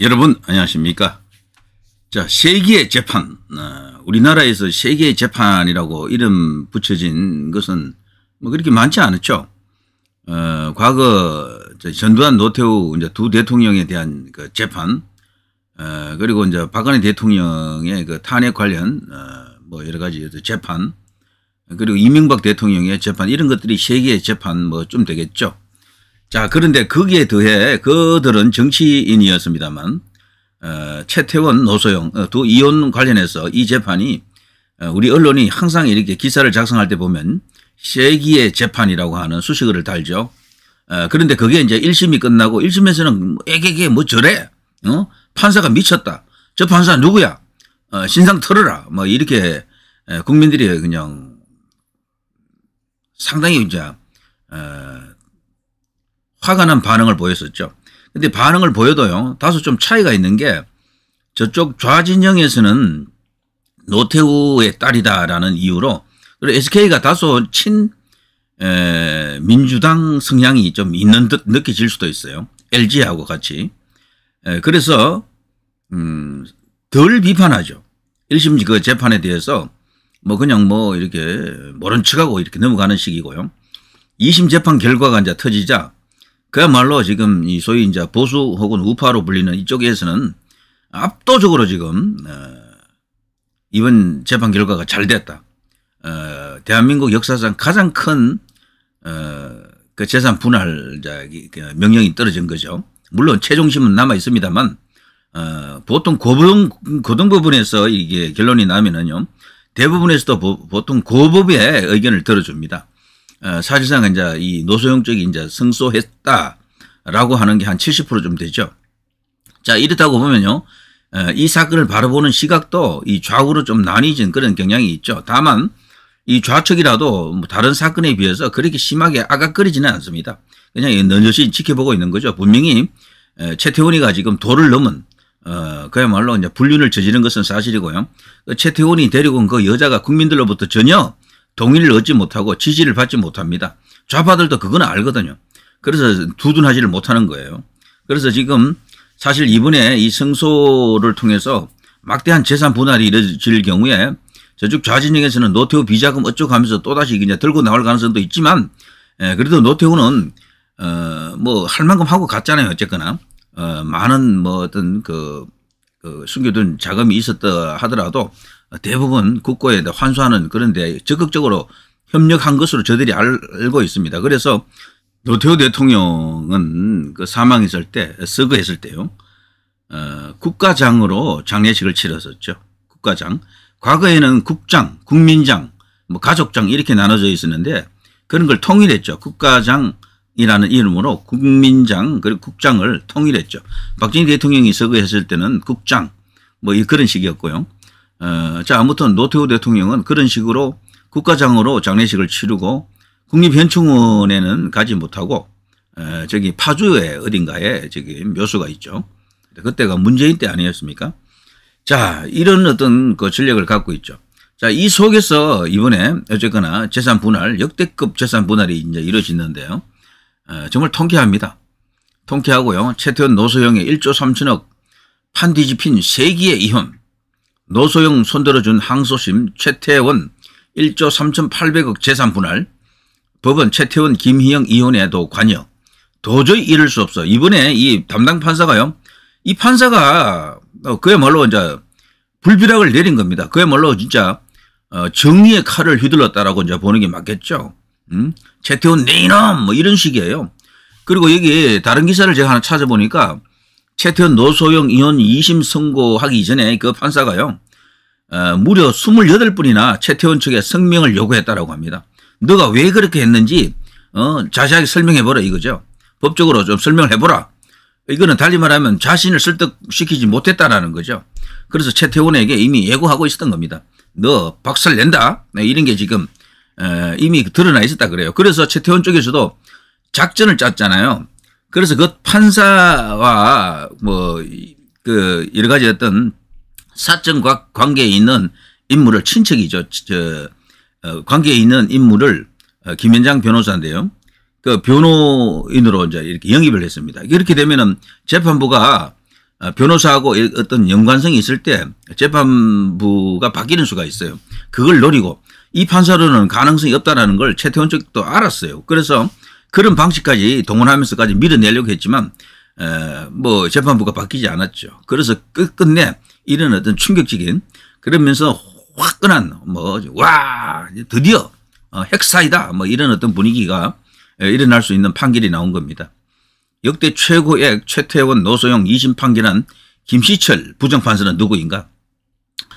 여러분 안녕하십니까? 자 세계의 재판 어, 우리나라에서 세계의 재판이라고 이름 붙여진 것은 뭐 그렇게 많지 않았죠. 어, 과거 전두환 노태우 이제 두 대통령에 대한 그 재판 어, 그리고 이제 박근혜 대통령의 그 탄핵 관련 어, 뭐 여러 가지 재판 그리고 이명박 대통령의 재판 이런 것들이 세계의 재판 뭐 좀 되겠죠. 자, 그런데 거기에 더해 그들은 정치인이었습니다만 어, 최태원, 노소영 어, 두 이혼 관련해서 이 재판이 어, 우리 언론이 항상 이렇게 기사를 작성할 때 보면 세기의 재판이라고 하는 수식어를 달죠. 어, 그런데 그게 이제 1심이 끝나고 1심에서는 뭐 에게게 뭐 저래? 어? 판사가 미쳤다. 저 판사 누구야? 어, 신상 털어라. 뭐 이렇게 국민들이 그냥 상당히 이제 어, 화가 난 반응을 보였었죠. 근데 반응을 보여도요. 다소 좀 차이가 있는 게 저쪽 좌진영에서는 노태우의 딸이다라는 이유로 그리고 SK가 다소 친 에, 민주당 성향이 좀 있는 듯 느껴질 수도 있어요. LG하고 같이. 에, 그래서 음, 덜 비판하죠. 1심 그 재판에 대해서 뭐 그냥 뭐 이렇게 모른 척하고 이렇게 넘어가는 식이고요. 2심 재판 결과가 이제 터지자 그야말로 지금 이 소위 이제 보수 혹은 우파로 불리는 이쪽에서는 압도적으로 지금 어, 이번 재판 결과가 잘 됐다. 어, 대한민국 역사상 가장 큰 어, 그 재산 분할 그 명령이 떨어진 거죠. 물론 최종심은 남아 있습니다만 보통 고등 고등법원에서 이게 결론이 나면은요 대부분에서도 보, 통 고법의 의견을 들어줍니다. 어, 사실상 이제 이 노소영 쪽이 이제 승소했다라고 하는 게 한 70%좀 되죠. 자, 이렇다고 보면요. 어, 이 사건을 바라보는 시각도 이 좌우로 좀 나뉘진 그런 경향이 있죠. 다만 이 좌측이라도 뭐 다른 사건에 비해서 그렇게 심하게 아각거리지는 않습니다. 그냥 넌지시 지켜보고 있는 거죠. 분명히 어, 최태원이가 지금 도를 넘은 어, 그야말로 이제 불륜을 저지른 것은 사실이고요. 그 최태원이 데리고 온 그 여자가 국민들로부터 전혀 동의를 얻지 못하고 지지를 받지 못합니다. 좌파들도 그건 알거든요. 그래서 두둔하지를 못하는 거예요. 그래서 지금 사실 이번에 이 승소를 통해서 막대한 재산 분할이 이뤄질 경우에 저쪽 좌진영에서는 노태우 비자금 어쩌고 하면서 또다시 그냥 들고 나올 가능성도 있지만 예, 그래도 노태우는 어, 뭐할 만큼 하고 갔잖아요. 어쨌거나 어, 많은 뭐 어떤 그, 그 숨겨둔 자금이 있었다 하더라도 대부분 국고에 환수하는 그런데 적극적으로 협력한 것으로 저들이 알고 있습니다. 그래서 노태우 대통령은 그 사망했을 때, 서거했을 때요, 어, 국가장으로 장례식을 치렀었죠. 국가장. 과거에는 국장, 국민장, 뭐 가족장 이렇게 나눠져 있었는데 그런 걸 통일했죠. 국가장이라는 이름으로 국민장 그리고 국장을 통일했죠. 박정희 대통령이 서거했을 때는 국장 뭐 그런 식이었고요. 어, 자 아무튼 노태우 대통령은 그런 식으로 국가장으로 장례식을 치르고 국립현충원에는 가지 못하고 에, 어, 저기 파주에 어딘가에 저기 묘소가 있죠. 그때가 문재인 때 아니었습니까? 자 이런 어떤 그 전략을 갖고 있죠. 자이 속에서 이번에 어쨌거나 재산 분할 역대급 재산 분할이 이제 이루어지는데요. 에, 어, 정말 통쾌합니다. 통쾌하고요. 최태원 노소영의 1조 3천억 판 뒤집힌 세기의 이혼 노소영 손들어준 항소심 최태원 1조 3,800억 재산 분할, 법원 최태원 김희영 이혼에도 관여. 도저히 이럴 수 없어. 이번에 이 담당 판사가요. 이 판사가 어, 그야말로 이제 불비락을 내린 겁니다. 그야말로 진짜 어, 정의의 칼을 휘둘렀다라고 이제 보는 게 맞겠죠. 음? 최태원 네이놈 뭐 이런 식이에요. 그리고 여기 다른 기사를 제가 하나 찾아보니까 채태원 노소영 의원 2심 선고하기 이전에 그 판사가요. 어, 무려 28분이나 최태원 측에 성명을 요구했다라고 합니다. 너가 왜 그렇게 했는지 어, 자세하게 설명해보라 이거죠. 법적으로 좀 설명을 해보라. 이거는 달리 말하면 자신을 설득시키지 못했다라는 거죠. 그래서 최태원에게 이미 예고하고 있었던 겁니다. 너 박살 낸다. 네, 이런 게 지금 에, 이미 드러나 있었다 그래요. 그래서 최태원 쪽에서도 작전을 짰잖아요. 그래서 그 판사와 뭐 그 여러 가지 어떤 사과 관계에 있는 인물을 친척이죠. 저 어, 관계에 있는 인물을 어, 김현장 변호사인데요. 그 변호인으로 이제 이렇게 영입을 했습니다. 이렇게 되면은 재판부가 어, 변호사하고 어떤 연관성이 있을 때 재판부가 바뀌는 수가 있어요. 그걸 노리고 이 판사로는 가능성이 없다라는 걸 최태원 쪽도 알았어요. 그래서 그런 방식까지 동원하면서까지 밀어내려고 했지만 뭐 재판부가 바뀌지 않았죠. 그래서 끝, 끝내 이런 어떤 충격적인 그러면서 화끈한 뭐와 드디어 어, 핵사이다 뭐 이런 어떤 분위기가 일어날 수 있는 판결이 나온 겁니다. 역대 최고의 최태원 노소영 2심 판결한 김시철 부정판사는 누구인가?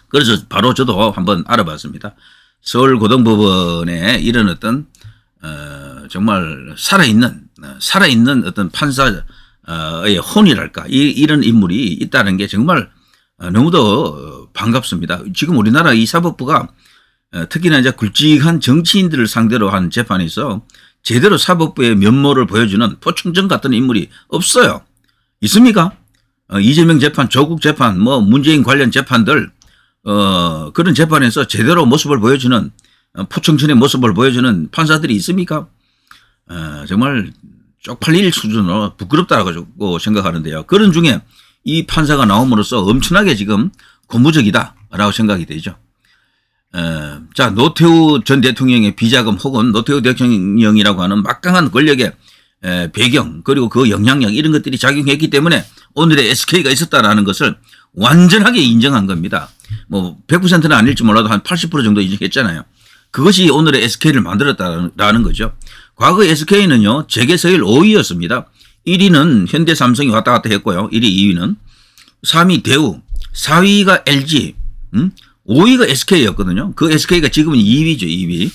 그래서 바로 저도 한번 알아봤습니다. 서울고등법원에 이런 어떤 어, 정말 살아있는 어, 살아있는 어떤 판사의 어, 혼이랄까 이, 런 인물이 있다는 게 정말 어, 너무도 반갑습니다. 지금 우리나라 이 사법부가 특히나 이제 굵직한 정치인들을 상대로 한 재판에서 제대로 사법부의 면모를 보여주는 포충전 같은 인물이 없어요. 있습니까? 이재명 재판, 조국 재판, 뭐 문재인 관련 재판들 어, 그런 재판에서 제대로 모습을 보여주는 포청천의 모습을 보여주는 판사들이 있습니까? 정말 쪽팔릴 수준으로 부끄럽다고 생각하는데요. 그런 중에 이 판사가 나옴으로써 엄청나게 지금 고무적이다라고 생각이 되죠. 자 노태우 전 대통령의 비자금 혹은 노태우 대통령이라고 하는 막강한 권력의 배경 그리고 그 영향력 이런 것들이 작용했기 때문에 오늘의 SK가 있었다라는 것을 완전하게 인정한 겁니다. 뭐 100%는 아닐지 몰라도 한 80% 정도 인정했잖아요. 그것이 오늘의 SK를 만들었다라는 거죠. 과거 SK는요. 재계서일 5위였습니다. 1위는 현대삼성이 왔다 갔다 했고요. 1위, 2위는 3위 대우, 4위가 LG, 음? 5위가 SK였거든요. 그 SK가 지금은 2위죠. 2위.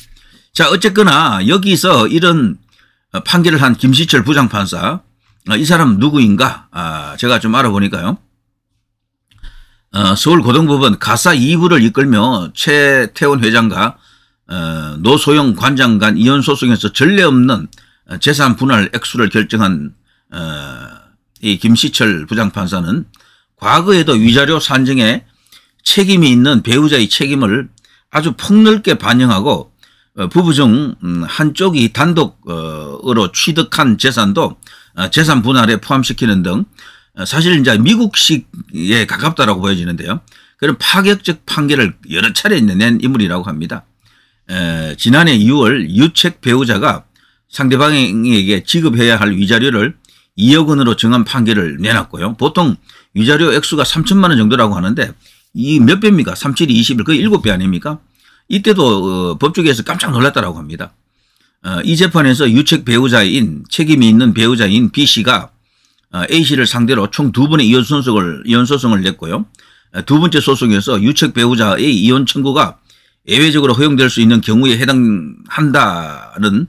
자 어쨌거나 여기서 이런 판결을 한 김시철 부장판사 아, 이 사람 누구인가 아, 제가 좀 알아보니까요. 어, 서울고등법원 가사 2부를 이끌며 최태원 회장과 어, 노소영 관장 간 이혼 소송에서 전례 없는 재산 분할 액수를 결정한 어, 이 김시철 부장판사는 과거에도 위자료 산정에 책임이 있는 배우자의 책임을 아주 폭넓게 반영하고 어, 부부 중 음, 한쪽이 단독으로 취득한 재산도 재산 분할에 포함시키는 등 사실 이제 미국식에 가깝다라고 보여지는데요. 그런 파격적 판결을 여러 차례 낸 인물이라고 합니다. 에, 지난해 2월 유책 배우자가 상대방에게 지급해야 할 위자료를 2억 원으로 정한 판결을 내놨고요. 보통 위자료 액수가 3천만 원 정도라고 하는데 이 몇 배입니까? 372 2 0 거의 7배 아닙니까? 이때도 어, 법조계에서 깜짝 놀랐다고 합니다. 어, 이 재판에서 유책 배우자인 책임이 있는 배우자인 B 씨가 어, A 씨를 상대로 총 두 번의 이혼 소송을 이혼 소송을 냈고요. 어, 두 번째 소송에서 유책 배우자의 이혼 청구가 예외적으로 허용될 수 있는 경우에 해당한다는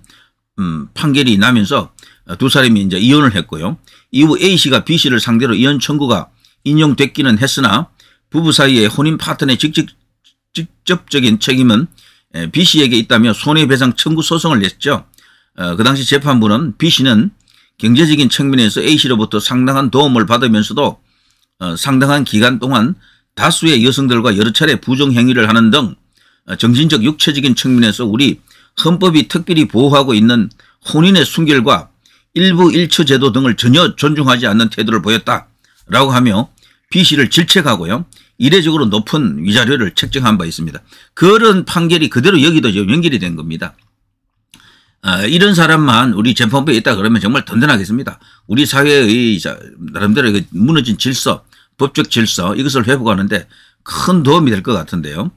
음, 판결이 나면서 두 사람이 이제 이혼을 했고요. 이후 A씨가 B씨를 상대로 이혼 청구가 인용됐기는 했으나 부부 사이의 혼인 파트너의 직접, 직접적인 책임은 예, B씨에게 있다며 손해배상 청구 소송을 냈죠. 어, 그 당시 재판부는 B씨는 경제적인 측면에서 A씨로부터 상당한 도움을 받으면서도 어, 상당한 기간 동안 다수의 여성들과 여러 차례 부정행위를 하는 등 어, 정신적 육체적인 측면에서 우리 헌법이 특별히 보호하고 있는 혼인의 순결과 일부 일처 제도 등을 전혀 존중하지 않는 태도를 보였다라고 하며 B씨를 질책하고요. 이례적으로 높은 위자료를 책정한 바 있습니다. 그런 판결이 그대로 여기도 지금 연결이 된 겁니다. 아, 이런 사람만 우리 재판부에 있다 그러면 정말 든든하겠습니다. 우리 사회의 나름대로 무너진 질서, 법적 질서 이것을 회복하는데 큰 도움이 될 것 같은데요.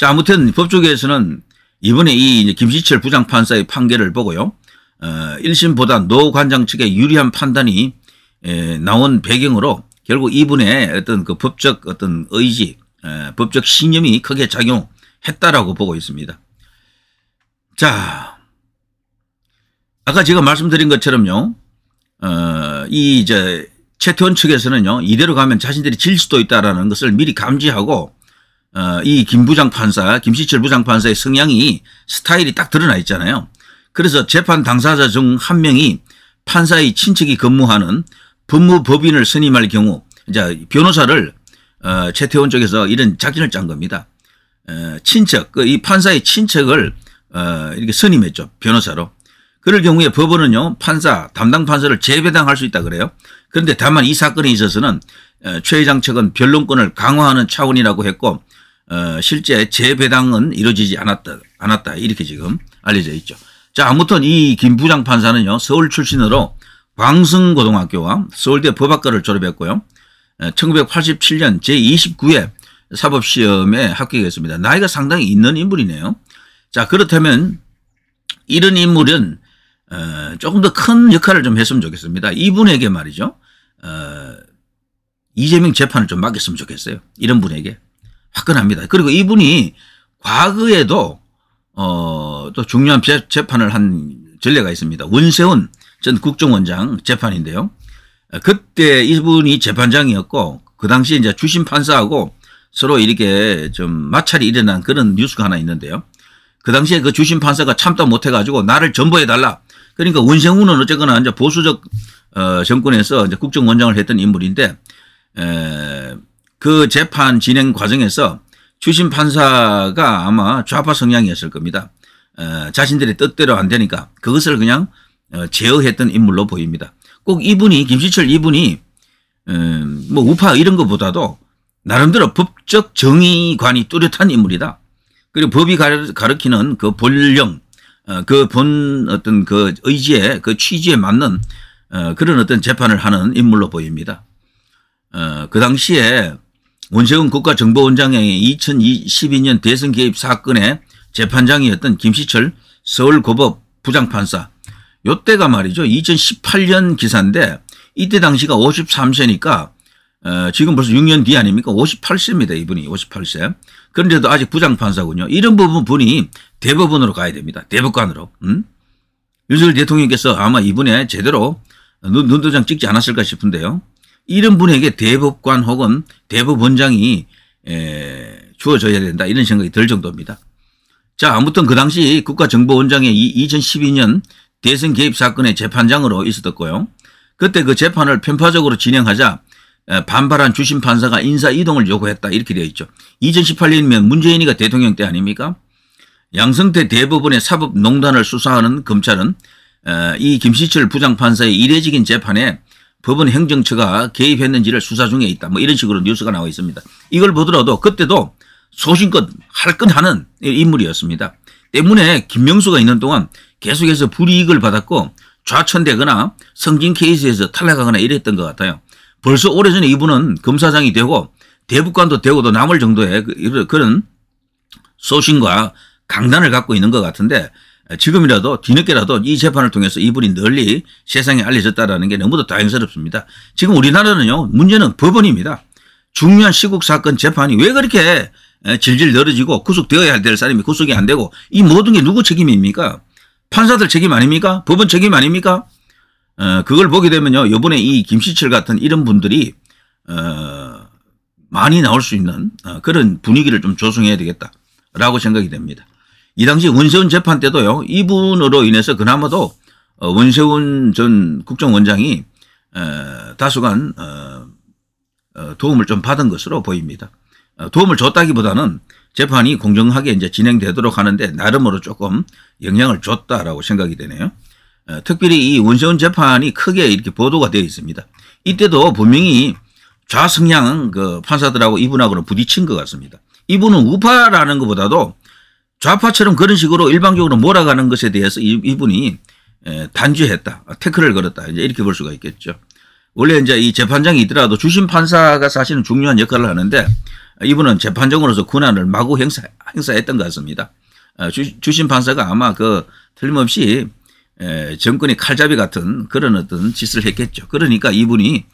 자, 아무튼 법조계에서는 이번에 이 김시철 부장판사의 판결을 보고요. 어, 1심보다 노 관장 측의 유리한 판단이 에, 나온 배경으로 결국 이분의 어떤 그 법적 어떤 의지, 에, 법적 신념이 크게 작용했다라고 보고 있습니다. 자, 아까 제가 말씀드린 것처럼요. 어, 이 이제 최태원 측에서는요. 이대로 가면 자신들이 질 수도 있다라는 것을 미리 감지하고 어, 이 김부장 판사, 김시철 부장 판사의 성향이 스타일이 딱 드러나 있잖아요. 그래서 재판 당사자 중 한 명이 판사의 친척이 근무하는 법무법인을 선임할 경우 이제 변호사를 어, 최태원 쪽에서 이런 작전을 짠 겁니다. 어, 친척, 그 이 판사의 친척을 어, 이렇게 선임했죠. 변호사로. 그럴 경우에 법원은요, 판사, 담당 판사를 재배당할 수 있다 그래요. 그런데 다만 이 사건에 있어서는 어, 최 회장 측은 변론권을 강화하는 차원이라고 했고 어, 실제 재배당은 이루어지지 않았다, 않았다 이렇게 지금 알려져 있죠. 자 아무튼 이 김 부장 판사는요 서울 출신으로 광성고등학교와 서울대 법학과를 졸업했고요. 1987년 제29회 사법시험에 합격했습니다. 나이가 상당히 있는 인물이네요. 자 그렇다면 이런 인물은 어, 조금 더 큰 역할을 좀 했으면 좋겠습니다. 이분에게 말이죠. 어, 이재명 재판을 좀 맡겼으면 좋겠어요. 이런 분에게. 화끈합니다. 그리고 이분이 과거에도 어, 또 중요한 재, 판을한 전례가 있습니다. 원세훈 전 국정원장 재판인데요. 그때 이분이 재판장이었고 그당시 이제 주심 판사하고 서로 이렇게 좀 마찰이 일어난 그런 뉴스가 하나 있는데요. 그 당시에 그 주심 판사가 참다 못해가지고 나를 전보해달라. 그러니까 원세훈은 어쨌거나 이제 보수적 어, 정권에서 이제 국정원장을 했던 인물인데 에, 그 재판 진행 과정에서 출신 판사가 아마 좌파 성향이었을 겁니다. 어, 자신들의 뜻대로 안 되니까 그것을 그냥 어, 제어했던 인물로 보입니다. 꼭 이분이 김시철 이분이 음, 뭐 우파 이런 것보다도 나름대로 법적 정의관이 뚜렷한 인물이다. 그리고 법이 가르키는 그 본령, 어, 그본 어떤 그 의지에 그 취지에 맞는 어, 그런 어떤 재판을 하는 인물로 보입니다. 어, 그 당시에 문세훈 국가정보원장이 2012년 대선 개입 사건의 재판장이었던 김시철 서울고법 부장판사 요때가 말이죠. 2018년 기사인데 이때 당시가 53세니까 어, 지금 벌써 6년 뒤 아닙니까? 58세입니다. 이분이 58세. 그런데도 아직 부장판사군요. 이런 부분 분이 대법원으로 가야 됩니다. 대법관으로. 음? 윤석열 대통령께서 아마 이분에 제대로 눈도장 찍지 않았을까 싶은데요. 이런 분에게 대법관 혹은 대법원장이 에, 주어져야 된다 이런 생각이 들 정도입니다. 자 아무튼 그 당시 국가정보원장의 2012년 대선 개입 사건의 재판장으로 있었고요. 그때 그 재판을 편파적으로 진행하자 반발한 주심 판사가 인사 이동을 요구했다 이렇게 되어 있죠. 2018년이면 문재인이가 대통령 때 아닙니까? 양승태 대법원의 사법농단을 수사하는 검찰은 이 김시철 부장판사의 이례적인 재판에 법원 행정처가 개입했는지를 수사 중에 있다. 뭐 이런 식으로 뉴스가 나와 있습니다. 이걸 보더라도 그때도 소신껏 할건 하는 인물이었습니다. 때문에 김명수가 있는 동안 계속해서 불이익을 받았고 좌천되거나 성진 케이스에서 탈락하거나 이랬던 것 같아요. 벌써 오래전에 이분은 검사장이 되고 대북관도 되고도 남을 정도의 그, 그런 소신과 강단을 갖고 있는 것 같은데 지금이라도 뒤늦게라도 이 재판을 통해서 이분이 널리 세상에 알려졌다라는 게 너무도 다행스럽습니다. 지금 우리나라는요 문제는 법원입니다. 중요한 시국 사건 재판이 왜 그렇게 질질 늘어지고 구속되어야 될 사람이 구속이 안 되고 이 모든 게 누구 책임입니까? 판사들 책임 아닙니까? 법원 책임 아닙니까? 어, 그걸 보게 되면요. 이번에 이 김시철 같은 이런 분들이 어, 많이 나올 수 있는 어, 그런 분위기를 좀 조성해야 되겠다라고 생각이 됩니다. 이 당시 원세훈 재판 때도요. 이분으로 인해서 그나마도 원세훈 어, 전 국정원장이 다수간 어, 어, 도움을 좀 받은 것으로 보입니다. 도움을 줬다기보다는 재판이 공정하게 이제 진행되도록 하는데 나름으로 조금 영향을 줬다라고 생각이 되네요. 특별히 이 원세훈 재판이 크게 이렇게 보도가 되어 있습니다. 이때도 분명히 좌승향그 판사들하고 이분하고는 부딪힌 것 같습니다. 이분은 우파라는 것보다도 좌파처럼 그런 식으로 일방적으로 몰아가는 것에 대해서 이분이 단죄했다. 아, 태클을 걸었다. 이제 이렇게 볼 수가 있겠죠. 원래 이제 이 재판장이 있더라도 주심 판사가 사실은 중요한 역할을 하는데 이분은 재판정으로서 권한을 마구 행사, 행사했던 것 같습니다. 아, 주, 주심 판사가 아마 그 틀림없이 정권의 칼잡이 같은 그런 어떤 짓을 했겠죠. 그러니까 이분이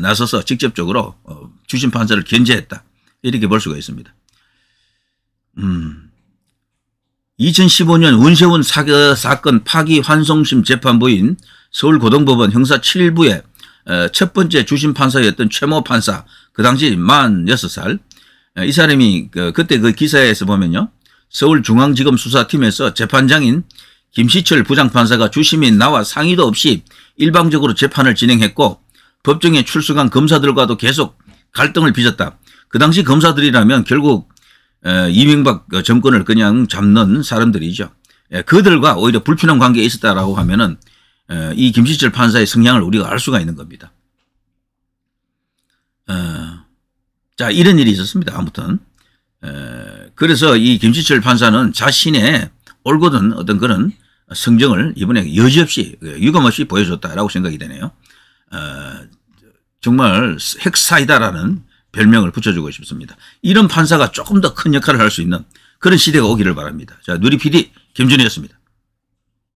나서서 직접적으로 어, 주심 판사를 견제했다. 이렇게 볼 수가 있습니다. 음. 2015년 운세훈 사거, 사건 파기 환송심 재판부인 서울고등법원 형사 7부의 어, 첫 번째 주심 판사였던 최모 판사 그 당시 만 6살 어, 이 사람이 그, 그때 그 기사에서 보면요 서울중앙지검 수사팀에서 재판장인 김시철 부장판사가 주심인 나와 상의도 없이 일방적으로 재판을 진행했고 법정에 출석한 검사들과도 계속 갈등을 빚었다. 그 당시 검사들이라면 결국 이명박 정권을 그냥 잡는 사람들이죠. 그들과 오히려 불편한 관계에 있었다라고 하면은 이 김시철 판사의 성향을 우리가 알 수가 있는 겁니다. 자 이런 일이 있었습니다. 아무튼 그래서 이 김시철 판사는 자신의 올곧은 어떤 그런 성정을 이번에 여지없이 그 유감없이 보여줬다라고 생각이 되네요. 정말 핵사이다라는 별명을 붙여주고 싶습니다. 이런 판사가 조금 더 큰 역할을 할 수 있는 그런 시대가 오기를 바랍니다. 자, 누리 PD 김준희였습니다.